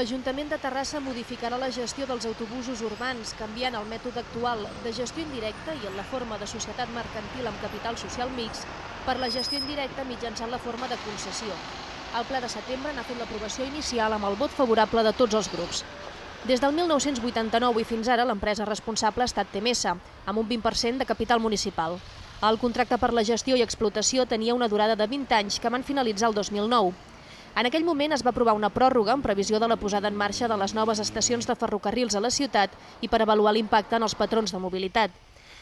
l'Ajuntament de Terrassa modificarà la gestió dels autobusos urbans, canviant el mètode actual de gestió indirecta i en la forma de societat mercantil amb capital social mix per la gestió indirecta mitjançant la forma de concessió. El ple de setembre n'ha fet l'aprovació inicial amb el vot favorable de tots els grups. Des del 1989 i fins ara, l'empresa responsable ha estat Temesa, amb un 20% de capital municipal. El contracte per la gestió i explotació tenia una durada de 20 anys que van finalitzar el 2009. En aquell moment es va aprovar una pròrroga en previsió de la posada en marxa de les noves estacions de ferrocarrils a la ciutat i per avaluar l'impacte en els patrons de mobilitat.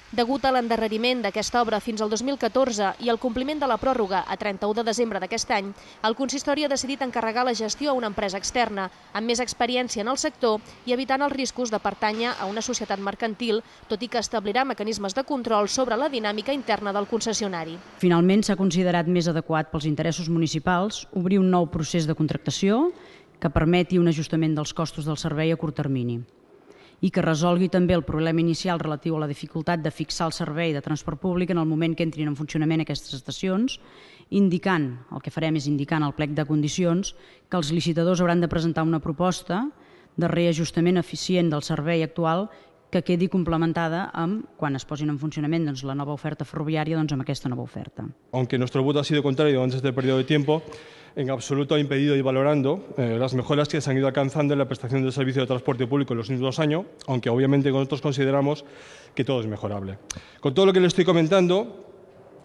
Degut a l'endarreriment d'aquesta obra fins al 2014 i el compliment de la pròrroga a 31 de desembre d'aquest any, el consistori ha decidit encarregar la gestió a una empresa externa, amb més experiència en el sector i evitant els riscos de pertànyer a una societat mercantil, tot i que establirà mecanismes de control sobre la dinàmica interna del concessionari. Finalment, s'ha considerat més adequat pels interessos municipals obrir un nou procés de contractació que permeti un ajustament dels costos del servei a curt termini i que resolgui també el problema inicial relatiu a la dificultat de fixar el servei de transport públic en el moment que entrin en funcionament aquestes estacions, indicant, el que farem és indicant al plec de condicions, que els licitadors hauran de presentar una proposta de reajustament eficient del servei actual que quedi complementada amb, quan es posin en funcionament doncs, la nova oferta ferroviària, doncs, amb aquesta nova oferta. Aunque nuestro voto ha sido contrario antes del periodo de tiempo, en absoluto ha impedido y valorando eh, las mejoras que se han ido alcanzando en la prestación del servicio de transporte público en los últimos años, aunque obviamente nosotros consideramos que todo es mejorable. Con todo lo que le estoy comentando,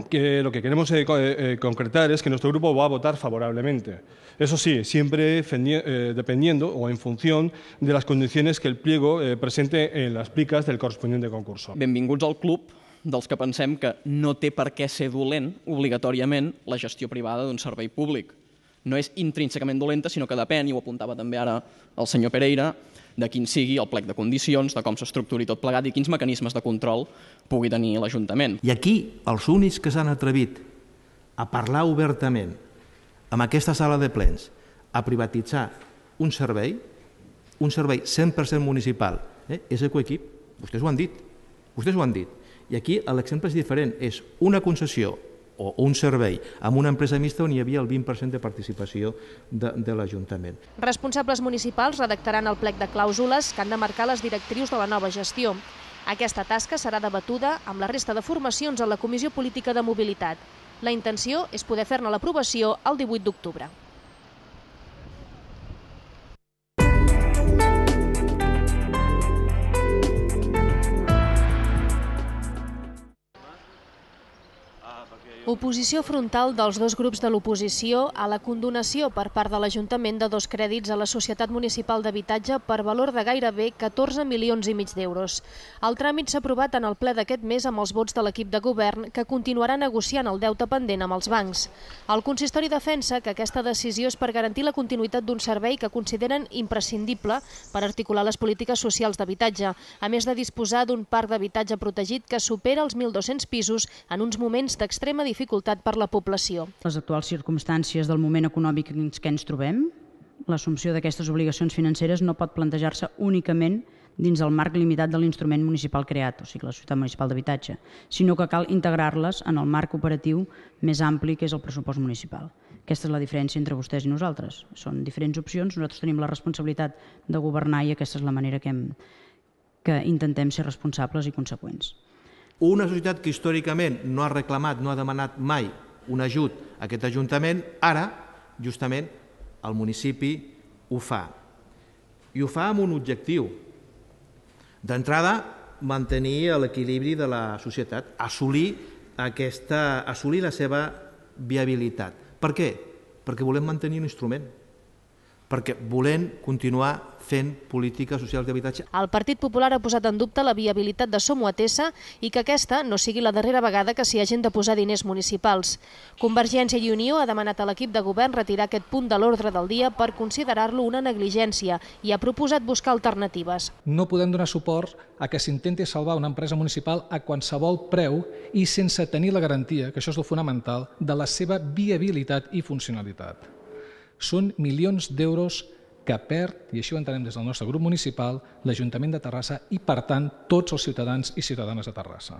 que lo que queremos eh, eh, eh, concretar es que nuestro grupo va a votar favorablemente. Eso sí, siempre eh, dependiendo o en función de las condiciones que el pliego eh, presente en las plicas del correspondiente concurso. Benvinguts al club dels que pensem que no té per què ser dolent obligatòriament la gestió privada d'un servei públic. No és intrínsecament dolenta, sinó que depèn, i ho apuntava també ara el senyor Pereira, de quin sigui el plec de condicions, de com s'estructuri tot plegat i quins mecanismes de control pugui tenir l'Ajuntament. I aquí els únics que s'han atrevit a parlar obertament amb aquesta sala de plens, a privatitzar un servei, un servei 100% municipal, eh, és Ecoequip. Vostès ho han dit. Vostès ho han dit. I aquí l'exemple és diferent. És una concessió o un servei amb una empresa mixta on hi havia el 20% de participació de, de l'Ajuntament. Responsables municipals redactaran el plec de clàusules que han de marcar les directrius de la nova gestió. Aquesta tasca serà debatuda amb la resta de formacions a la Comissió Política de Mobilitat. La intenció és poder fer-ne l'aprovació el 18 d'octubre. Oposició frontal dels dos grups de l'oposició a la condonació per part de l'Ajuntament de dos crèdits a la Societat Municipal d'Habitatge per valor de gairebé 14 milions i mig d'euros. El tràmit s'ha aprovat en el ple d'aquest mes amb els vots de l'equip de govern que continuarà negociant el deute pendent amb els bancs. El consistori defensa que aquesta decisió és per garantir la continuïtat d'un servei que consideren imprescindible per articular les polítiques socials d'habitatge, a més de disposar d'un parc d'habitatge protegit que supera els 1.200 pisos en uns moments d'extrema dificultat dificultat per la població. Les actuals circumstàncies del moment econòmic en què ens trobem, l'assumpció d'aquestes obligacions financeres no pot plantejar-se únicament dins el marc limitat de l'instrument municipal creat, o sigui, la Ciutat Municipal d'Habitatge, sinó que cal integrar-les en el marc operatiu més ampli que és el pressupost municipal. Aquesta és la diferència entre vostès i nosaltres. Són diferents opcions, nosaltres tenim la responsabilitat de governar i aquesta és la manera que, hem, que intentem ser responsables i conseqüents. Una societat que històricament no ha reclamat, no ha demanat mai un ajut a aquest Ajuntament, ara, justament, el municipi ho fa. I ho fa amb un objectiu. D'entrada, mantenir l'equilibri de la societat, assolir, aquesta, assolir la seva viabilitat. Per què? Perquè volem mantenir un instrument, perquè volem continuar fent polítiques socials d'habitatge. El Partit Popular ha posat en dubte la viabilitat de Somoatesa i que aquesta no sigui la darrera vegada que s'hi hagin de posar diners municipals. Convergència i Unió ha demanat a l'equip de govern retirar aquest punt de l'ordre del dia per considerar-lo una negligència i ha proposat buscar alternatives. No podem donar suport a que s'intenti salvar una empresa municipal a qualsevol preu i sense tenir la garantia, que això és el fonamental, de la seva viabilitat i funcionalitat. Són milions d'euros que perd, i així ho entenem des del nostre grup municipal, l'Ajuntament de Terrassa i, per tant, tots els ciutadans i ciutadanes de Terrassa.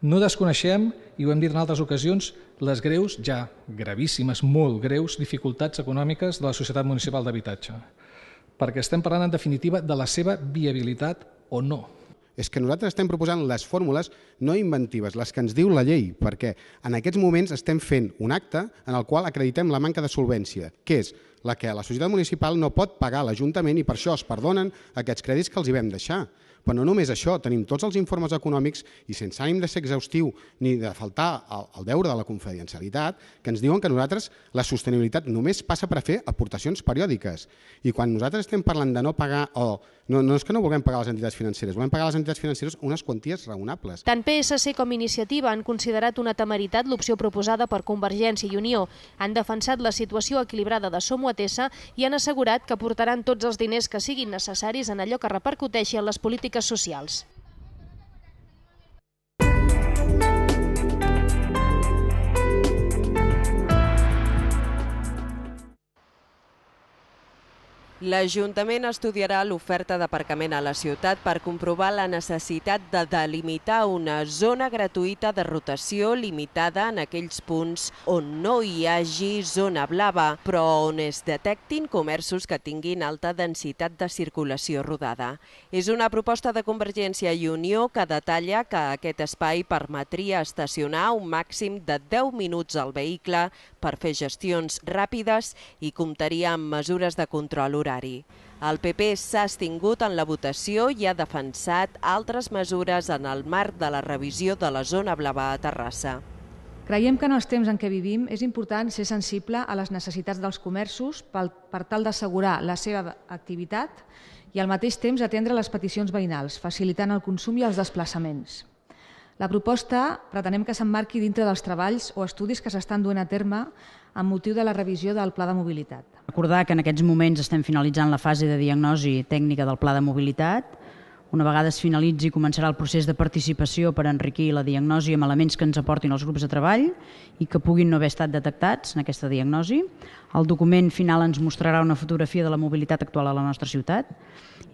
No desconeixem, i ho hem dit en altres ocasions, les greus, ja gravíssimes, molt greus, dificultats econòmiques de la Societat Municipal d'Habitatge, perquè estem parlant en definitiva de la seva viabilitat o no. És que nosaltres estem proposant les fórmules no inventives, les que ens diu la llei, perquè en aquests moments estem fent un acte en el qual acreditem la manca de solvència, que és la que la societat municipal no pot pagar a l'Ajuntament i per això es perdonen aquests crèdits que els hi vam deixar. Però no només això, tenim tots els informes econòmics i sense ànim de ser exhaustiu ni de faltar al deure de la confidencialitat, que ens diuen que nosaltres la sostenibilitat només passa per fer aportacions periòdiques. I quan nosaltres estem parlant de no pagar o no, no és que no vulguem pagar les entitats financeres, volem pagar les entitats financeres unes quanties raonables. Tant PSC com Iniciativa han considerat una temeritat l'opció proposada per Convergència i Unió. Han defensat la situació equilibrada de Somo i han assegurat que portaran tots els diners que siguin necessaris en allò que repercuteixi en les polítiques polítiques socials. L'Ajuntament estudiarà l'oferta d'aparcament a la ciutat per comprovar la necessitat de delimitar una zona gratuïta de rotació limitada en aquells punts on no hi hagi zona blava, però on es detectin comerços que tinguin alta densitat de circulació rodada. És una proposta de Convergència i Unió que detalla que aquest espai permetria estacionar un màxim de 10 minuts al vehicle per fer gestions ràpides i comptaria amb mesures de control horari calendari. El PP s'ha estingut en la votació i ha defensat altres mesures en el marc de la revisió de la zona blava a Terrassa. Creiem que en els temps en què vivim és important ser sensible a les necessitats dels comerços per, per tal d'assegurar la seva activitat i al mateix temps atendre les peticions veïnals, facilitant el consum i els desplaçaments. La proposta pretenem que s'emmarqui dintre dels treballs o estudis que s'estan duent a terme amb motiu de la revisió del Pla de Mobilitat. Recordar que en aquests moments estem finalitzant la fase de diagnosi tècnica del Pla de Mobilitat. Una vegada es finalitzi, començarà el procés de participació per enriquir la diagnosi amb elements que ens aportin els grups de treball i que puguin no haver estat detectats en aquesta diagnosi. El document final ens mostrarà una fotografia de la mobilitat actual a la nostra ciutat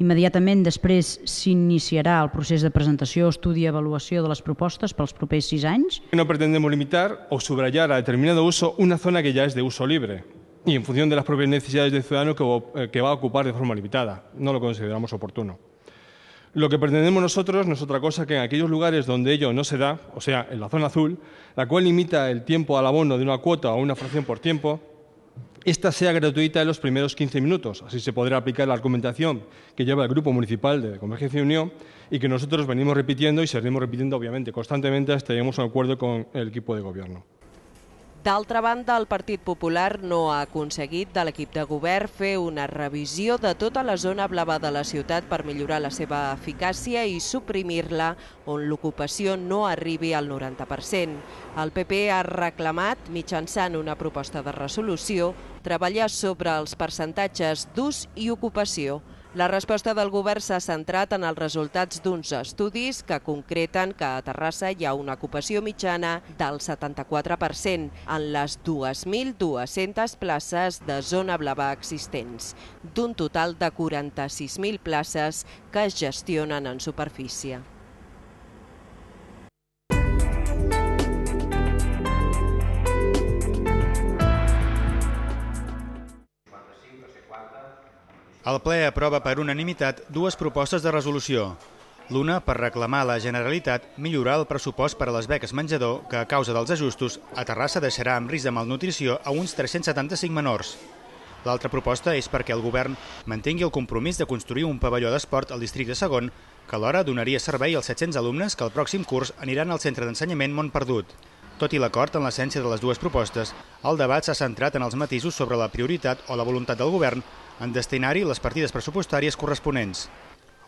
Immediatament després s'iniciarà el procés de presentació, estudi i avaluació de les propostes pels propers sis anys. No pretendemos limitar o subrayar a determinado uso una zona que ya es de uso libre y en función de las propias necesidades del ciudadano eh, que va a ocupar de forma limitada. No lo consideramos oportuno. Lo que pretendemos nosotros no es otra cosa que en aquellos lugares donde ello no se da, o sea, en la zona azul, la cual limita el tiempo al abono de una cuota o una fracción por tiempo, esta sea gratuita en los primeros 15 minutos. Así se podrá aplicar la argumentación que lleva el Grupo Municipal de Convergencia y Unión y que nosotros venimos repitiendo y seguimos repitiendo, obviamente, constantemente hasta lleguemos a un acuerdo con el equipo de gobierno. D'altra banda, el Partit Popular no ha aconseguit de l'equip de govern fer una revisió de tota la zona blava de la ciutat per millorar la seva eficàcia i suprimir-la on l'ocupació no arribi al 90%. El PP ha reclamat, mitjançant una proposta de resolució, treballar sobre els percentatges d'ús i ocupació la resposta del govern s'ha centrat en els resultats d'uns estudis que concreten que a Terrassa hi ha una ocupació mitjana del 74% en les 2.200 places de zona blava existents, d'un total de 46.000 places que es gestionen en superfície. El ple aprova per unanimitat dues propostes de resolució. L'una per reclamar a la Generalitat millorar el pressupost per a les beques menjador que, a causa dels ajustos, a Terrassa deixarà amb risc de malnutrició a uns 375 menors. L'altra proposta és perquè el govern mantingui el compromís de construir un pavelló d'esport al districte segon que alhora donaria servei als 700 alumnes que el pròxim curs aniran al centre d'ensenyament Montperdut. Tot i l'acord en l'essència de les dues propostes, el debat s'ha centrat en els matisos sobre la prioritat o la voluntat del govern en destinar-hi les partides pressupostàries corresponents.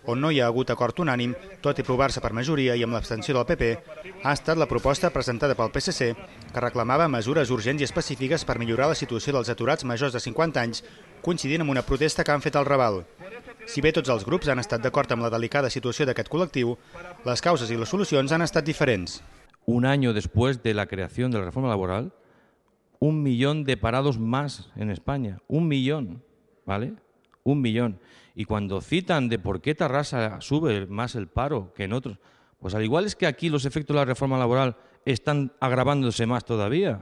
On no hi ha hagut acord unànim, tot i provar-se per majoria i amb l'abstenció del PP, ha estat la proposta presentada pel PSC que reclamava mesures urgents i específiques per millorar la situació dels aturats majors de 50 anys, coincidint amb una protesta que han fet al Raval. Si bé tots els grups han estat d'acord amb la delicada situació d'aquest col·lectiu, les causes i les solucions han estat diferents. Un any després de la creació de la reforma laboral, un milió de parados més en Espanya. un milió. ¿vale? Un millón. Y cuando citan de por qué Tarrasa sube más el paro que en otros, pues al igual es que aquí los efectos de la reforma laboral están agravándose más todavía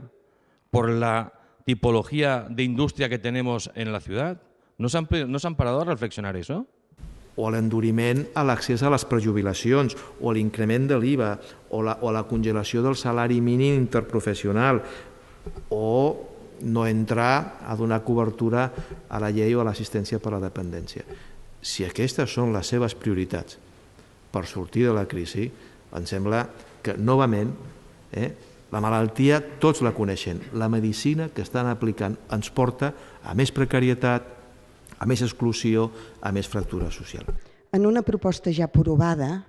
por la tipología de industria que tenemos en la ciudad. ¿No se han parado a reflexionar eso? o al l'enduriment al acceso a las prejubilaciones o incremento de l'IVA, o, la, o la congelación del salario mínimo interprofesional o no entrar a donar cobertura a la llei o a l'assistència per a la dependència. Si aquestes són les seves prioritats per sortir de la crisi, em sembla que, novament, eh, la malaltia tots la coneixen. La medicina que estan aplicant ens porta a més precarietat, a més exclusió, a més fractura social. En una proposta ja aprovada,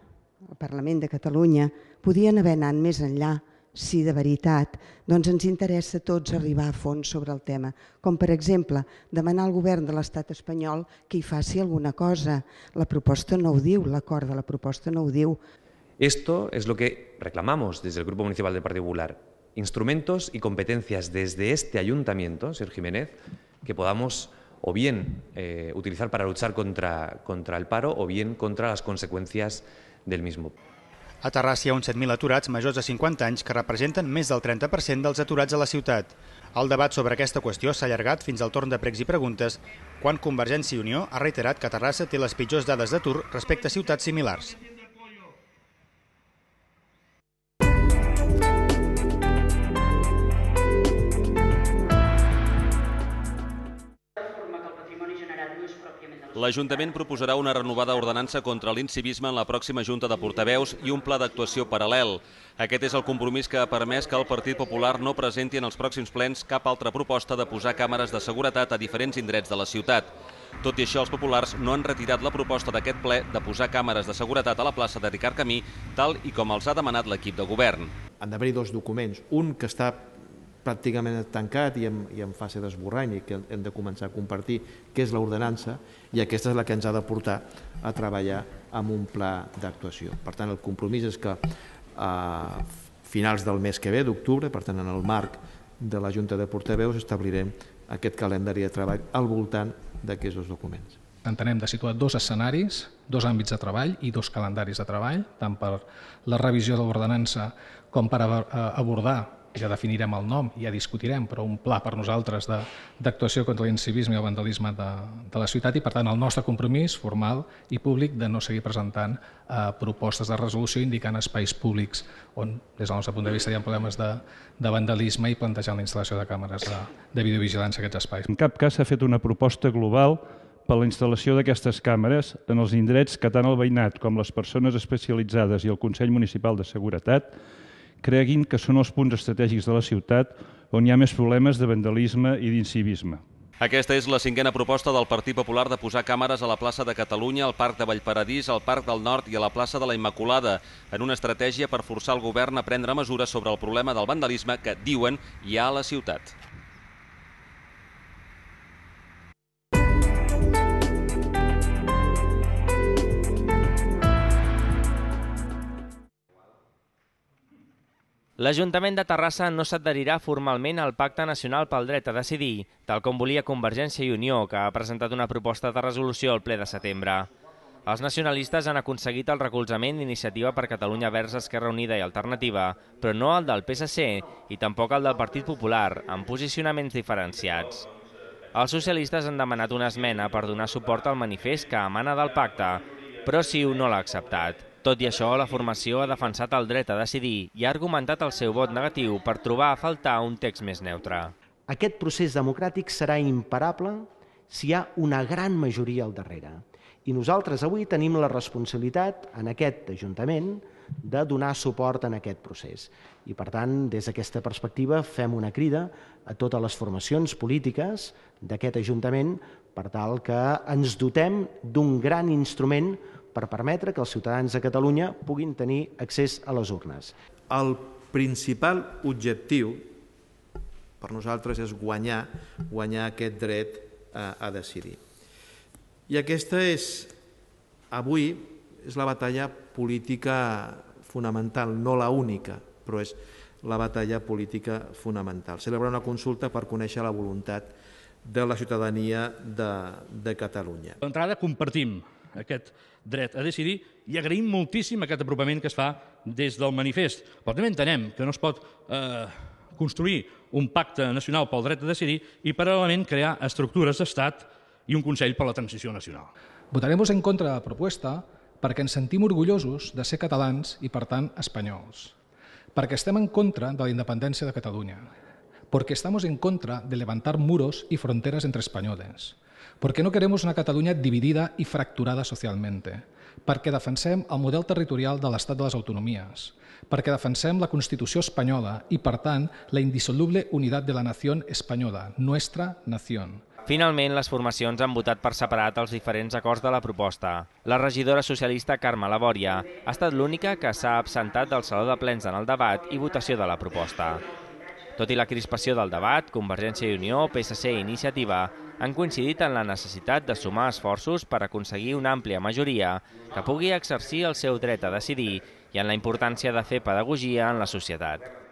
el Parlament de Catalunya, podien haver anat més enllà si de veritat doncs ens interessa tots arribar a fons sobre el tema, com per exemple demanar al govern de l'estat espanyol que hi faci alguna cosa. La proposta no ho diu, l'acord de la proposta no ho diu. Esto es lo que reclamamos desde el Grupo Municipal del Partido Popular. Instrumentos y competencias desde este ayuntamiento, señor Jiménez, que podamos o bien eh, utilizar para luchar contra, contra el paro o bien contra las consecuencias del mismo. A Terrassa hi ha uns 7.000 aturats majors de 50 anys que representen més del 30% dels aturats a la ciutat. El debat sobre aquesta qüestió s'ha allargat fins al torn de pregs i preguntes, quan Convergència i Unió ha reiterat que Terrassa té les pitjors dades d'atur respecte a ciutats similars. l'Ajuntament proposarà una renovada ordenança contra l'incivisme en la pròxima Junta de Portaveus i un pla d'actuació paral·lel. Aquest és el compromís que ha permès que el Partit Popular no presenti en els pròxims plens cap altra proposta de posar càmeres de seguretat a diferents indrets de la ciutat. Tot i això, els populars no han retirat la proposta d'aquest ple de posar càmeres de seguretat a la plaça de Ricard Camí, tal i com els ha demanat l'equip de govern. Han d'haver-hi dos documents, un que està pràcticament tancat i en, i en fase d'esborrany i que hem de començar a compartir, què és l'ordenança, i aquesta és la que ens ha de portar a treballar amb un pla d'actuació. Per tant, el compromís és que a finals del mes que ve, d'octubre, per tant, en el marc de la Junta de Portaveus, establirem aquest calendari de treball al voltant d'aquests dos documents. Entenem de situar dos escenaris, dos àmbits de treball i dos calendaris de treball, tant per la revisió de l'ordenança com per eh, abordar ja definirem el nom, ja discutirem, però un pla per nosaltres d'actuació contra l'incivisme i el vandalisme de, de la ciutat i, per tant, el nostre compromís formal i públic de no seguir presentant eh, propostes de resolució indicant espais públics on, des del nostre punt de vista, hi ha problemes de, de vandalisme i plantejant la instal·lació de càmeres de, de videovigilància a aquests espais. En cap cas s'ha fet una proposta global per la instal·lació d'aquestes càmeres en els indrets que tant el veïnat com les persones especialitzades i el Consell Municipal de Seguretat creguin que són els punts estratègics de la ciutat on hi ha més problemes de vandalisme i d'incivisme. Aquesta és la cinquena proposta del Partit Popular de posar càmeres a la plaça de Catalunya, al Parc de Vallparadís, al Parc del Nord i a la plaça de la Immaculada, en una estratègia per forçar el govern a prendre mesures sobre el problema del vandalisme que, diuen, hi ha a la ciutat. L'Ajuntament de Terrassa no s'adherirà formalment al Pacte Nacional pel Dret a Decidir, tal com volia Convergència i Unió, que ha presentat una proposta de resolució al ple de setembre. Els nacionalistes han aconseguit el recolzament d'Iniciativa per Catalunya Verds Esquerra Unida i Alternativa, però no el del PSC i tampoc el del Partit Popular, amb posicionaments diferenciats. Els socialistes han demanat una esmena per donar suport al manifest que emana del pacte, però CiU no l'ha acceptat. Tot i això, la formació ha defensat el dret a decidir i ha argumentat el seu vot negatiu per trobar a faltar un text més neutre. Aquest procés democràtic serà imparable si hi ha una gran majoria al darrere. I nosaltres avui tenim la responsabilitat en aquest Ajuntament de donar suport en aquest procés. I per tant, des d'aquesta perspectiva, fem una crida a totes les formacions polítiques d'aquest Ajuntament per tal que ens dotem d'un gran instrument per permetre que els ciutadans de Catalunya puguin tenir accés a les urnes. El principal objectiu per nosaltres és guanyar, guanyar aquest dret a, a decidir. I aquesta és, avui, és la batalla política fonamental, no la única, però és la batalla política fonamental. Celebrar una consulta per conèixer la voluntat de la ciutadania de, de Catalunya. D'entrada compartim aquest dret a decidir i agraïm moltíssim aquest apropament que es fa des del manifest. Però també entenem que no es pot eh, construir un pacte nacional pel dret a decidir i paral·lelament crear estructures d'estat i un Consell per la Transició Nacional. Votaremos en contra de la proposta perquè ens sentim orgullosos de ser catalans i, per tant, espanyols. Perquè estem en contra de la independència de Catalunya. Porque estamos en contra de levantar muros y fronteras entre españoles. Perquè no queremos una Catalunya dividida i fracturada socialmente, perquè defensem el model territorial de l'estat de les autonomies, perquè defensem la Constitució espanyola i, per tant, la indissoluble unitat de la nació espanyola, nuestra nació. Finalment, les formacions han votat per separat els diferents acords de la proposta. La regidora socialista Carme Labòria ha estat l'única que s'ha absentat del Saló de Plens en el debat i votació de la proposta. Tot i la crispació del debat, Convergència i Unió, PSC i Iniciativa han coincidit en la necessitat de sumar esforços per aconseguir una àmplia majoria que pugui exercir el seu dret a decidir i en la importància de fer pedagogia en la societat.